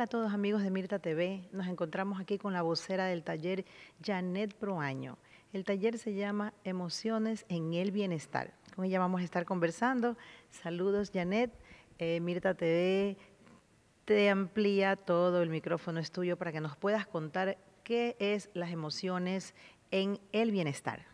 Hola a todos amigos de Mirta TV. Nos encontramos aquí con la vocera del taller, Janet Proaño. El taller se llama Emociones en el Bienestar. Con ella vamos a estar conversando. Saludos Janet. Eh, Mirta TV te amplía todo, el micrófono es tuyo para que nos puedas contar qué es las emociones en el bienestar.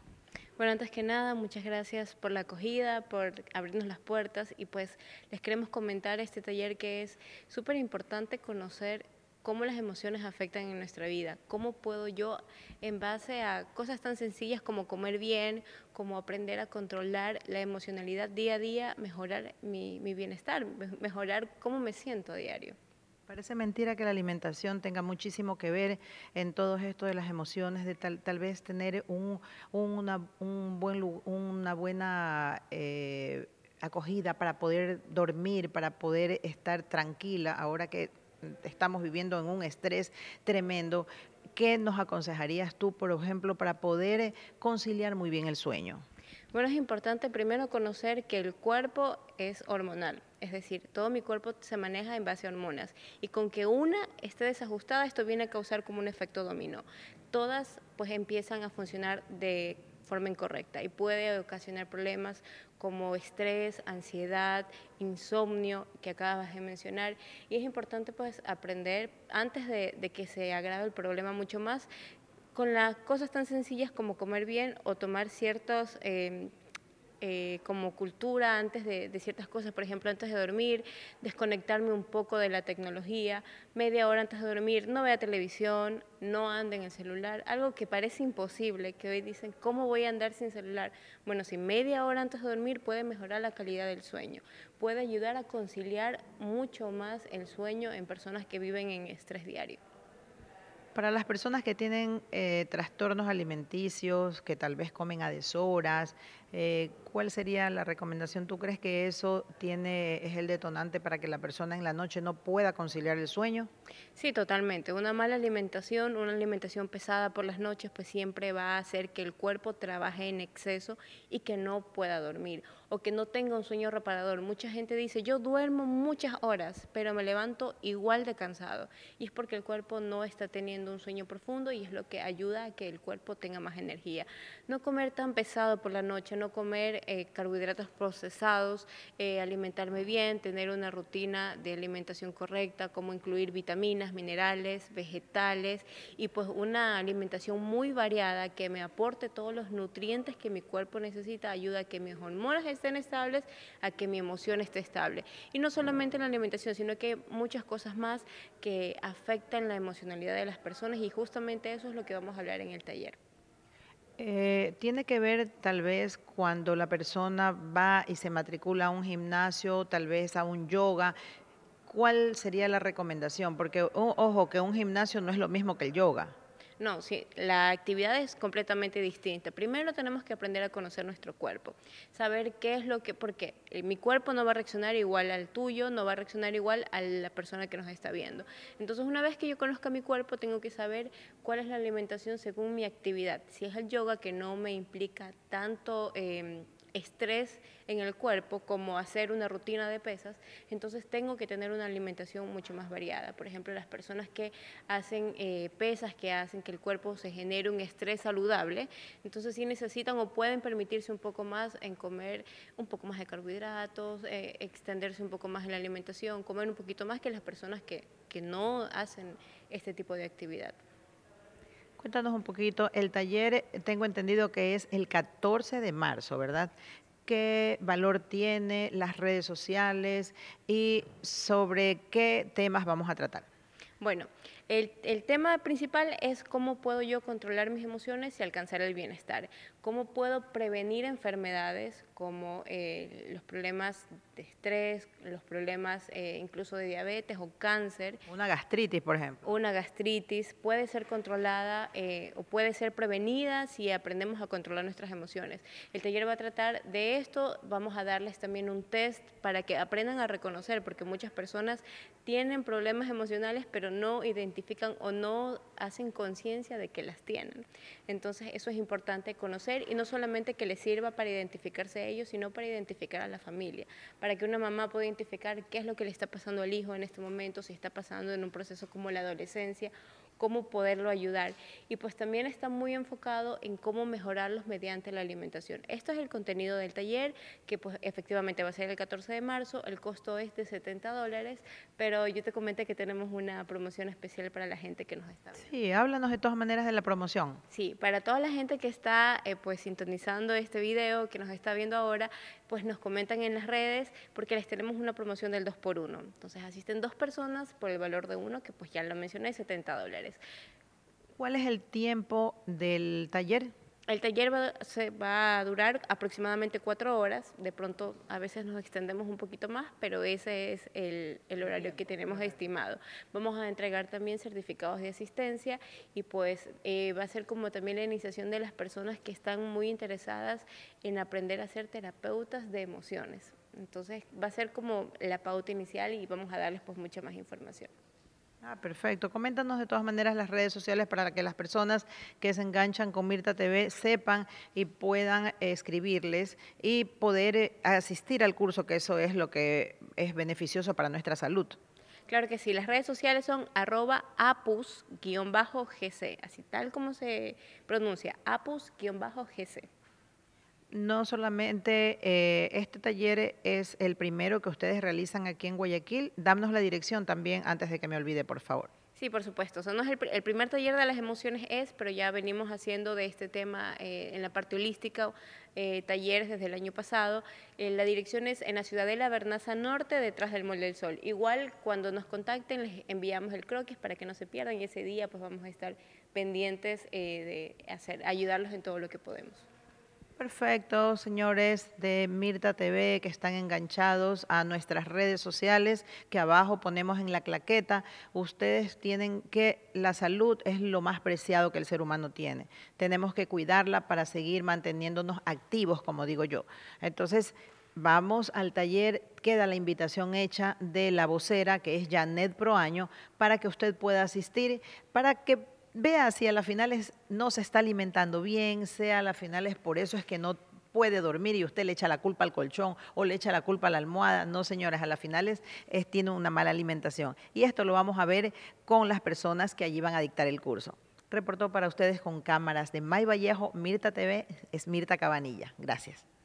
Bueno, antes que nada, muchas gracias por la acogida, por abrirnos las puertas y pues les queremos comentar este taller que es súper importante conocer cómo las emociones afectan en nuestra vida, cómo puedo yo, en base a cosas tan sencillas como comer bien, como aprender a controlar la emocionalidad día a día, mejorar mi, mi bienestar, mejorar cómo me siento a diario. Parece mentira que la alimentación tenga muchísimo que ver en todo esto de las emociones, de tal, vez tener un, una, un buen, una buena... Eh, acogida para poder dormir, para poder estar tranquila ahora que estamos viviendo en un estrés tremendo. ¿Qué nos aconsejarías tú, por ejemplo, para poder conciliar muy bien el sueño? Bueno, es importante primero conocer que el cuerpo es hormonal. Es decir, todo mi cuerpo se maneja en base a hormonas y con que una esté desajustada, esto viene a causar como un efecto dominó. Todas pues empiezan a funcionar de forma incorrecta y puede ocasionar problemas como estrés, ansiedad, insomnio que acabas de mencionar y es importante pues aprender antes de, que se agrave el problema mucho más con las cosas tan sencillas como comer bien o tomar ciertos... Eh, eh, como cultura antes de, de, ciertas cosas, por ejemplo, antes de dormir, desconectarme un poco de la tecnología, media hora antes de dormir, no vea televisión, no ande en el celular, algo que parece imposible, que hoy dicen, ¿cómo voy a andar sin celular? Bueno, si media hora antes de dormir puede mejorar la calidad del sueño, puede ayudar a conciliar mucho más el sueño en personas que viven en estrés diario. Para las personas que tienen eh, trastornos alimenticios, que tal vez comen a deshoras, eh, ¿cuál sería la recomendación? ¿Tú crees que eso tiene es el detonante para que la persona en la noche no pueda conciliar el sueño? Sí, totalmente. Una mala alimentación, una alimentación pesada por las noches, pues siempre va a hacer que el cuerpo trabaje en exceso y que no pueda dormir o que no tenga un sueño reparador. Mucha gente dice, yo duermo muchas horas, pero me levanto igual de cansado. Y es porque el cuerpo no está teniendo un sueño profundo y es lo que ayuda a que el cuerpo tenga más energía. No comer tan pesado por la noche, no comer eh, carbohidratos procesados, eh, alimentarme bien, tener una rutina de alimentación correcta, como incluir vitaminas, minerales, vegetales y pues una alimentación muy variada que me aporte todos los nutrientes que mi cuerpo necesita, ayuda a que mis hormonas estén estables, a que mi emoción esté estable. Y no solamente en la alimentación, sino que muchas cosas más que afectan la emocionalidad de las personas y justamente eso es lo que vamos a hablar en el taller. Eh, tiene que ver tal vez cuando la persona va y se matricula a un gimnasio, tal vez a un yoga. ¿Cuál sería la recomendación? Porque, ojo, que un gimnasio no es lo mismo que el yoga. No, sí, la actividad es completamente distinta. Primero tenemos que aprender a conocer nuestro cuerpo, saber qué es lo que, porque eh, mi cuerpo no va a reaccionar igual al tuyo, no va a reaccionar igual a la persona que nos está viendo. Entonces, una vez que yo conozca mi cuerpo, tengo que saber cuál es la alimentación según mi actividad. Si es el yoga que no me implica tanto... Em, estrés en el cuerpo, como hacer una rutina de pesas, entonces tengo que tener una alimentación mucho más variada. Por ejemplo, las personas que hacen eh, pesas, que hacen que el cuerpo se genere un estrés saludable, entonces sí necesitan o pueden permitirse un poco más en comer un poco más de carbohidratos, eh, extenderse un poco más en la alimentación, comer un poquito más que las personas que no hacen este tipo de actividad cuéntanos un poquito, el taller tengo entendido que es el 14 de marzo, ¿verdad? ¿Qué valor tiene las redes sociales y sobre qué temas vamos a tratar? Bueno, el, el, tema principal es cómo puedo yo controlar mis emociones y alcanzar el bienestar, cómo puedo prevenir enfermedades, como eh, los problemas de estrés, los problemas eh, incluso de diabetes o cáncer. Una gastritis, por ejemplo. Una gastritis puede ser controlada eh, o puede ser prevenida si aprendemos a controlar nuestras emociones. El taller va a tratar de esto, vamos a darles también un test para que aprendan a reconocer, porque muchas personas tienen problemas emocionales pero no identifican o no hacen conciencia de que las tienen. Entonces eso es importante conocer y no solamente que les sirva para identificarse ellos, sino para identificar a la familia, para que una mamá pueda identificar qué es lo que le está pasando al hijo en este momento, si está pasando en un proceso como la adolescencia cómo poderlo ayudar. Y pues también está muy enfocado en cómo mejorarlos mediante la alimentación. Esto es el contenido del taller, que pues efectivamente va a ser el 14 de marzo, el costo es de 70 dólares, pero yo te comenté que tenemos una promoción especial para la gente que nos está viendo. Sí, háblanos de todas maneras de la promoción. Sí, para toda la gente que está eh, pues sintonizando este video, que nos está viendo ahora, pues nos comentan en las redes porque les tenemos una promoción del 2 por 1 Entonces asisten dos personas por el valor de uno, que pues ya lo mencioné, 70 dólares. ¿Cuál es el tiempo del taller? El taller va, se va a durar aproximadamente cuatro horas, de pronto a veces nos extendemos un poquito más, pero ese es el, horario que tenemos estimado. Vamos a entregar también certificados de asistencia y pues eh, va a ser como también la iniciación de las personas que están muy interesadas en aprender a ser terapeutas de emociones. Entonces va a ser como la pauta inicial y vamos a darles pues mucha más información. Ah, perfecto. Coméntanos de todas maneras las redes sociales para que las personas que se enganchan con Mirta TV sepan y puedan escribirles y poder eh, asistir al curso, que eso es lo que es beneficioso para nuestra salud. Claro que sí, las redes sociales son arroba apus-gc, así tal como se pronuncia, apus-gc. No solamente eh, este taller es el primero que ustedes realizan aquí en Guayaquil. damos la dirección también antes de que me olvide, por favor. Sí, por supuesto. el, primer taller de las emociones es, pero ya venimos haciendo de este tema eh, en la parte holística eh, talleres desde el año pasado. la dirección es en la Ciudadela Bernaza Norte, detrás del Molde del Sol. Igual cuando nos contacten les enviamos el croquis para que no se pierdan y ese día pues vamos a estar pendientes de hacer, ayudarlos en todo lo que podemos. Perfecto, señores de Mirta TV que están enganchados a nuestras redes sociales que abajo ponemos en la claqueta. Ustedes tienen que la salud es lo más preciado que el ser humano tiene. Tenemos que cuidarla para seguir manteniéndonos activos, como digo yo. Entonces, vamos al taller, queda la invitación hecha de la vocera, que es Janet Proaño, para que usted pueda asistir, para que vea si a las finales no se está alimentando bien, sea a las finales por eso es que no puede dormir y usted le echa la culpa al colchón o le echa la culpa a la almohada. No, señoras, a las finales es, tiene una mala alimentación. Y esto lo vamos a ver con las personas que allí van a dictar el curso. Reportó para ustedes con cámaras de May Vallejo, Mirta TV, es Mirta Cabanilla. Gracias.